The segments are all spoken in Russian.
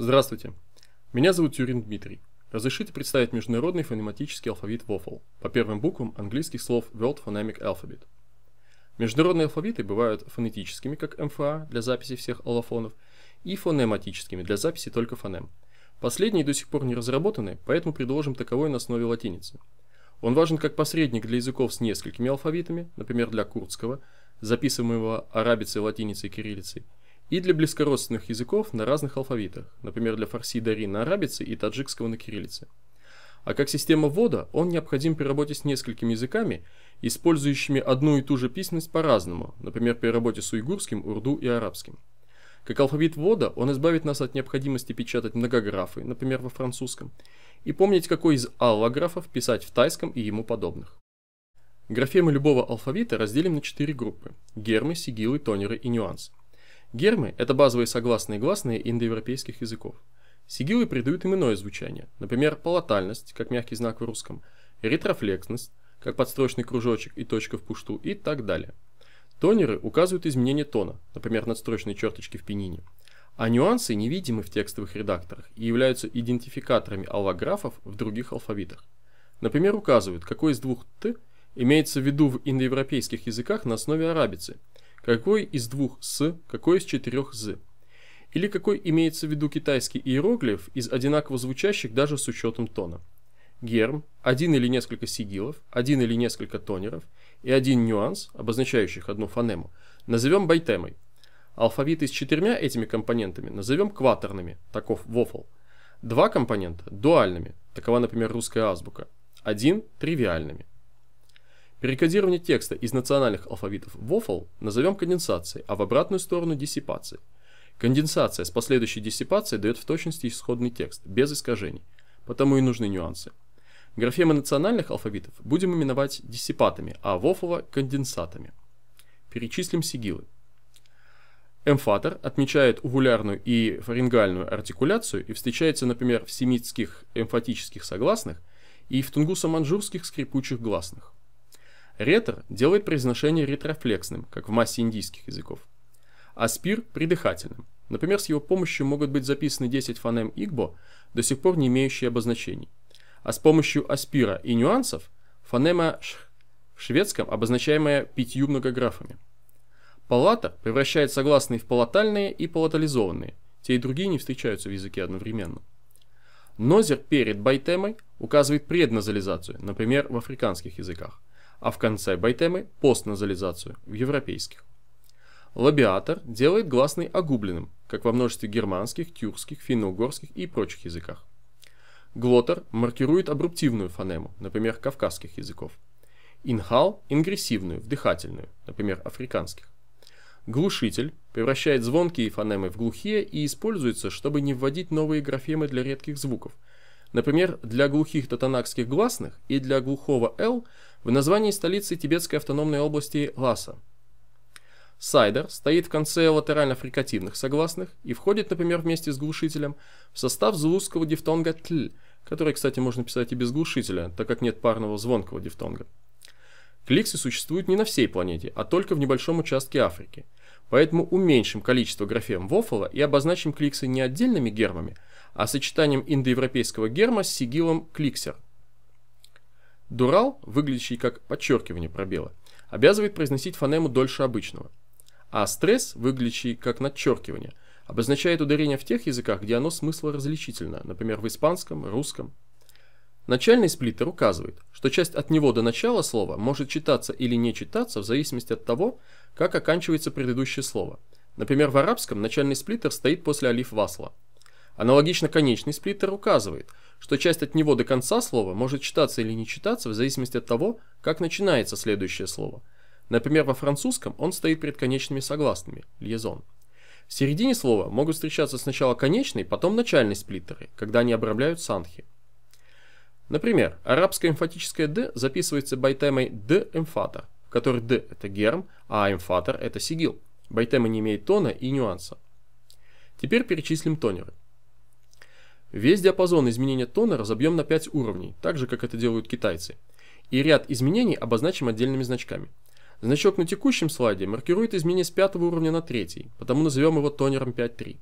Здравствуйте. Меня зовут Юрин Дмитрий. Разрешите представить международный фонематический алфавит WOFL по первым буквам английских слов World Phonemic Alphabet. Международные алфавиты бывают фонетическими, как МФА для записи всех аллофонов, и фонематическими для записи только фонем. Последние до сих пор не разработаны, поэтому предложим таковой на основе латиницы. Он важен как посредник для языков с несколькими алфавитами, например, для курдского, записываемого арабицей, латиницей и кириллицей, и для близкородственных языков на разных алфавитах, например, для фарси дари на арабице и таджикского на кириллице. А как система ввода, он необходим при работе с несколькими языками, использующими одну и ту же письменность по-разному, например, при работе с уйгурским, урду и арабским. Как алфавит ввода, он избавит нас от необходимости печатать многографы, например, во французском, и помнить, какой из аллографов писать в тайском и ему подобных. Графемы любого алфавита разделим на четыре группы – гермы, сигилы, тонеры и нюансы. Гермы – это базовые согласные и гласные индоевропейских языков. Сигилы придают им иное звучание, например, палатальность, как мягкий знак в русском, ретрофлексность, как подстрочный кружочек и точка в пушту и так далее. Тонеры указывают изменение тона, например, надстрочные черточки в пенине. А нюансы невидимы в текстовых редакторах и являются идентификаторами аллографов в других алфавитах. Например, указывают, какой из двух «т» имеется в виду в индоевропейских языках на основе арабицы – какой из двух «с», какой из четырех «з»? Или какой имеется в виду китайский иероглиф из одинаково звучащих даже с учетом тона? Герм, один или несколько сигилов, один или несколько тонеров и один нюанс, обозначающих одну фонему, назовем байтемой. Алфавиты с четырьмя этими компонентами назовем кватерными, таков вофл. Два компонента – дуальными, такова, например, русская азбука. Один – тривиальными. Перекодирование текста из национальных алфавитов в OFL назовем конденсацией, а в обратную сторону – диссипацией. Конденсация с последующей диссипацией дает в точности исходный текст, без искажений, потому и нужны нюансы. Графемы национальных алфавитов будем именовать диссипатами, а Вофова – конденсатами. Перечислим сигилы. Эмфатор отмечает увулярную и фарингальную артикуляцию и встречается, например, в семитских эмфатических согласных и в тунгусо-манжурских скрипучих гласных. Ретор делает произношение ретрофлексным, как в массе индийских языков. аспир спир – придыхательным. Например, с его помощью могут быть записаны 10 фонем игбо, до сих пор не имеющие обозначений. А с помощью аспира и нюансов – фонема ш в шведском, обозначаемая пятью многографами. Палата превращает согласные в палатальные и палатализованные, те и другие не встречаются в языке одновременно. Нозер перед байтемой указывает предназализацию, например, в африканских языках а в конце байтемы – постназализацию в европейских. Лабиатор делает гласный огубленным, как во множестве германских, тюркских, финно-угорских и прочих языках. Глотер маркирует абруптивную фонему, например, кавказских языков. Инхал – ингрессивную, вдыхательную, например, африканских. Глушитель превращает звонкие фонемы в глухие и используется, чтобы не вводить новые графемы для редких звуков – Например, для глухих татанакских гласных и для глухого «л» в названии столицы тибетской автономной области Ласа. Сайдер стоит в конце латерально-фрикативных согласных и входит, например, вместе с глушителем в состав зулузского дифтонга «тль», который, кстати, можно писать и без глушителя, так как нет парного звонкого дифтонга. Кликсы существуют не на всей планете, а только в небольшом участке Африки – Поэтому уменьшим количество графем Вофола и обозначим кликсы не отдельными гермами, а сочетанием индоевропейского герма с сигилом кликсер. Дурал, выглядящий как подчеркивание пробела, обязывает произносить фонему дольше обычного. А стресс, выглядящий как надчеркивание, обозначает ударение в тех языках, где оно различительно, например, в испанском, русском, Начальный сплиттер указывает, что часть от него до начала слова может читаться или не читаться в зависимости от того, как оканчивается предыдущее слово. Например, в арабском начальный сплиттер стоит после алиф васла. Аналогично конечный сплиттер указывает, что часть от него до конца слова может читаться или не читаться в зависимости от того, как начинается следующее слово. Например, во французском он стоит перед конечными согласными – льезон. В середине слова могут встречаться сначала конечный, потом начальный сплиттеры, когда они обрамляют санхи. Например, арабское эмфатическое «д» записывается байтемой «д эмфатор», в которой «д» — это герм, а эмфатор — это сигил. Байтема не имеет тона и нюанса. Теперь перечислим тонеры. Весь диапазон изменения тона разобьем на 5 уровней, так же, как это делают китайцы. И ряд изменений обозначим отдельными значками. Значок на текущем слайде маркирует изменение с 5 уровня на 3, потому назовем его тонером 5.3.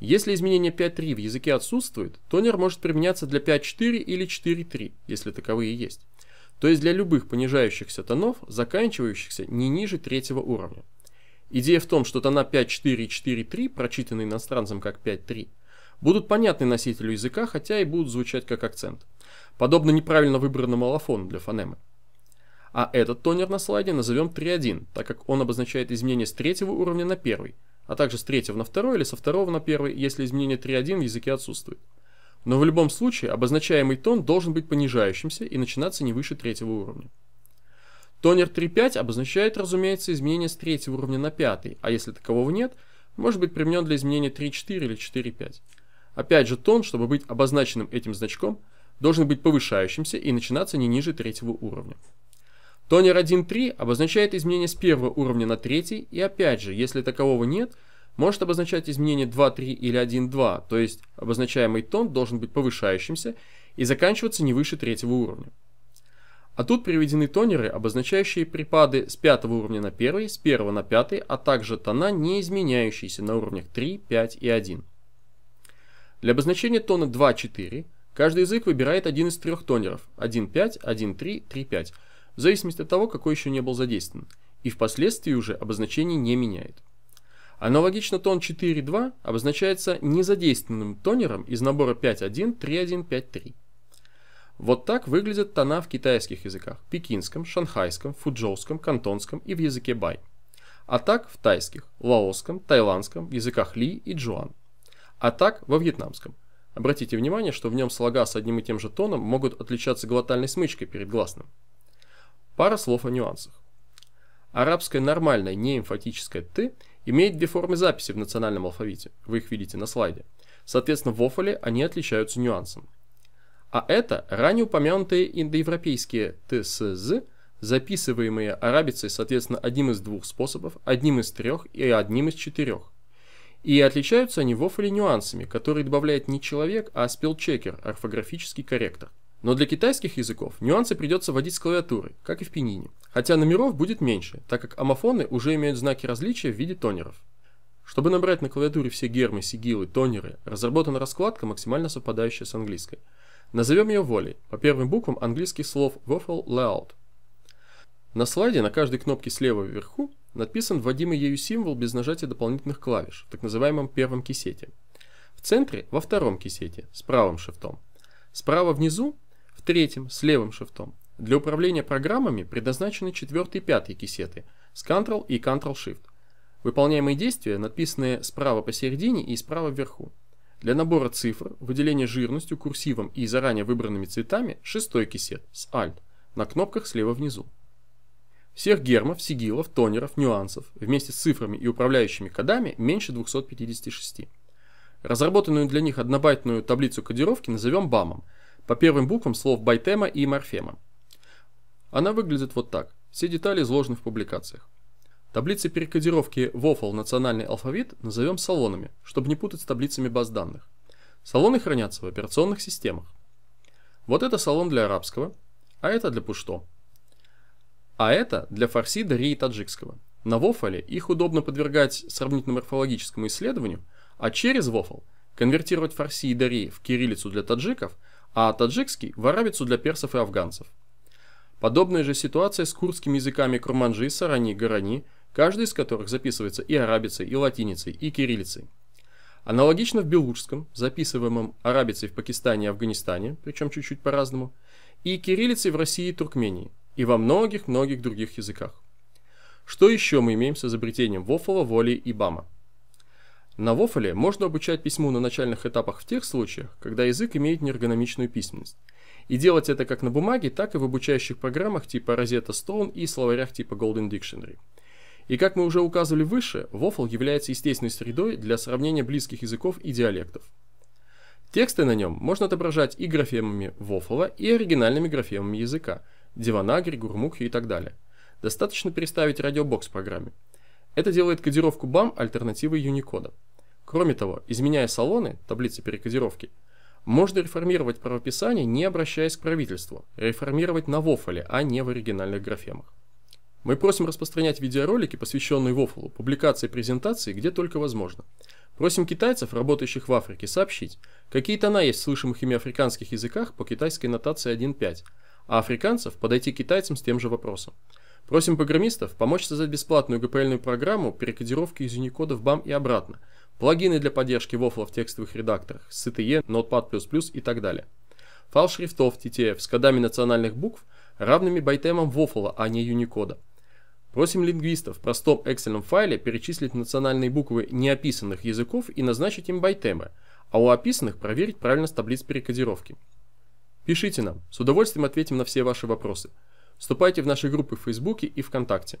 Если изменение 5.3 в языке отсутствует, тонер может применяться для 5.4 или 4.3, если таковые есть. То есть для любых понижающихся тонов, заканчивающихся не ниже третьего уровня. Идея в том, что тона 5.4 и 4.3, прочитанные иностранцем как 5.3, будут понятны носителю языка, хотя и будут звучать как акцент. Подобно неправильно выбранному аллофону для фонемы. А этот тонер на слайде назовем 3.1, так как он обозначает изменение с третьего уровня на первый – а также с третьего на второй или со второго на первый, если изменение 3.1 в языке отсутствует. Но в любом случае обозначаемый тон должен быть понижающимся и начинаться не выше третьего уровня. Тонер 3.5 обозначает, разумеется, изменение с третьего уровня на пятый, а если такового нет, может быть применен для изменения 3.4 или 4.5. Опять же, тон, чтобы быть обозначенным этим значком, должен быть повышающимся и начинаться не ниже третьего уровня. Тонер 1.3 обозначает изменение с первого уровня на третий, и опять же, если такового нет, может обозначать изменение 2.3 или 1.2, то есть обозначаемый тон должен быть повышающимся и заканчиваться не выше третьего уровня. А тут приведены тонеры, обозначающие припады с пятого уровня на первый, с первого на пятый, а также тона, не изменяющиеся на уровнях 3, 5 и 1. Для обозначения тона 2-4 каждый язык выбирает один из трех тонеров 1-5, 1-3, 3-5, в зависимости от того, какой еще не был задействован, и впоследствии уже обозначение не меняет. Аналогично тон 4.2 обозначается незадействованным тонером из набора 513153. Вот так выглядят тона в китайских языках – пекинском, шанхайском, фуджоуском, кантонском и в языке бай. А так в тайских, лаосском, тайландском, в языках ли и джуан. А так во вьетнамском. Обратите внимание, что в нем слога с одним и тем же тоном могут отличаться глотальной смычкой перед гласным. Пара слов о нюансах. Арабское нормальное неэмфатическое «ты» имеет две формы записи в национальном алфавите, вы их видите на слайде. Соответственно, в Офоле они отличаются нюансом. А это ранее упомянутые индоевропейские «тсз», записываемые арабицей, соответственно, одним из двух способов, одним из трех и одним из четырех. И отличаются они в Офоле нюансами, которые добавляет не человек, а спелчекер, орфографический корректор – но для китайских языков нюансы придется вводить с клавиатуры, как и в пинине. Хотя номеров будет меньше, так как амофоны уже имеют знаки различия в виде тонеров. Чтобы набрать на клавиатуре все гермы, сигилы, тонеры, разработана раскладка, максимально совпадающая с английской. Назовем ее волей, по первым буквам английских слов Waffle Layout. На слайде на каждой кнопке слева вверху написан вводимый ею символ без нажатия дополнительных клавиш в так называемом первом кисете. В центре во втором кисете с правым шифтом. Справа внизу третьим с левым шифтом. Для управления программами предназначены четвертый и пятый кисеты с Ctrl и Ctrl-Shift. Выполняемые действия написаны справа посередине и справа вверху. Для набора цифр, выделения жирностью, курсивом и заранее выбранными цветами шестой кисет с Alt на кнопках слева внизу. Всех гермов, сигилов, тонеров, нюансов вместе с цифрами и управляющими кодами меньше 256. Разработанную для них однобайтную таблицу кодировки назовем БАМом – по первым буквам слов байтема и морфема. Она выглядит вот так. Все детали изложены в публикациях. Таблицы перекодировки WOFL национальный алфавит назовем салонами, чтобы не путать с таблицами баз данных. Салоны хранятся в операционных системах. Вот это салон для арабского, а это для пушто. А это для фарси, дари и таджикского. На вофале их удобно подвергать сравнительно-морфологическому исследованию, а через вофал конвертировать фарси и дари в кириллицу для таджиков – а таджикский – в арабицу для персов и афганцев. Подобная же ситуация с курдскими языками курманджи, сарани, гарани, каждый из которых записывается и арабицей, и латиницей, и кириллицей. Аналогично в белужском, записываемом арабицей в Пакистане и Афганистане, причем чуть-чуть по-разному, и кириллицей в России и Туркмении, и во многих-многих других языках. Что еще мы имеем с изобретением Вофола, Воли и Бама? На Вофоле можно обучать письму на начальных этапах в тех случаях, когда язык имеет неэргономичную письменность. И делать это как на бумаге, так и в обучающих программах типа Rosetta Stone и словарях типа Golden Dictionary. И как мы уже указывали выше, Вофл является естественной средой для сравнения близких языков и диалектов. Тексты на нем можно отображать и графемами Вофла, и оригинальными графемами языка – Диванагри, Гурмухи и так далее. Достаточно переставить радиобокс в программе – это делает кодировку BAM альтернативой Unicode. Кроме того, изменяя салоны, таблицы перекодировки, можно реформировать правописание, не обращаясь к правительству, реформировать на вофоле, а не в оригинальных графемах. Мы просим распространять видеоролики, посвященные вофолу, публикации и презентации, где только возможно. Просим китайцев, работающих в Африке, сообщить, какие тона есть в слышимых ими африканских языках по китайской нотации 1.5, а африканцев подойти к китайцам с тем же вопросом. Просим программистов помочь создать бесплатную GPL-ную программу перекодировки из Unicode в BAM и обратно, плагины для поддержки вофла в текстовых редакторах, CTE, Notepad++ и так далее. Файл шрифтов TTF с кодами национальных букв равными байтемам вофла, а не Unicode. Просим лингвистов в простом Excel файле перечислить национальные буквы неописанных языков и назначить им байтемы, а у описанных проверить правильность таблиц перекодировки. Пишите нам, с удовольствием ответим на все ваши вопросы – Вступайте в наши группы в Фейсбуке и ВКонтакте.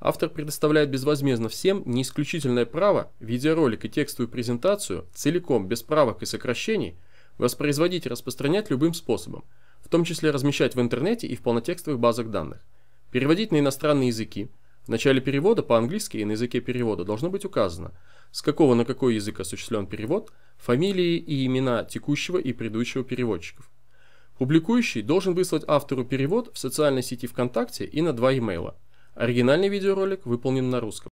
Автор предоставляет безвозмездно всем не исключительное право видеоролик и текстовую презентацию целиком, без правок и сокращений, воспроизводить и распространять любым способом, в том числе размещать в интернете и в полнотекстовых базах данных, переводить на иностранные языки, в начале перевода по-английски и на языке перевода должно быть указано, с какого на какой язык осуществлен перевод, фамилии и имена текущего и предыдущего переводчиков. Публикующий должен выслать автору перевод в социальной сети ВКонтакте и на два имейла. Оригинальный видеоролик выполнен на русском.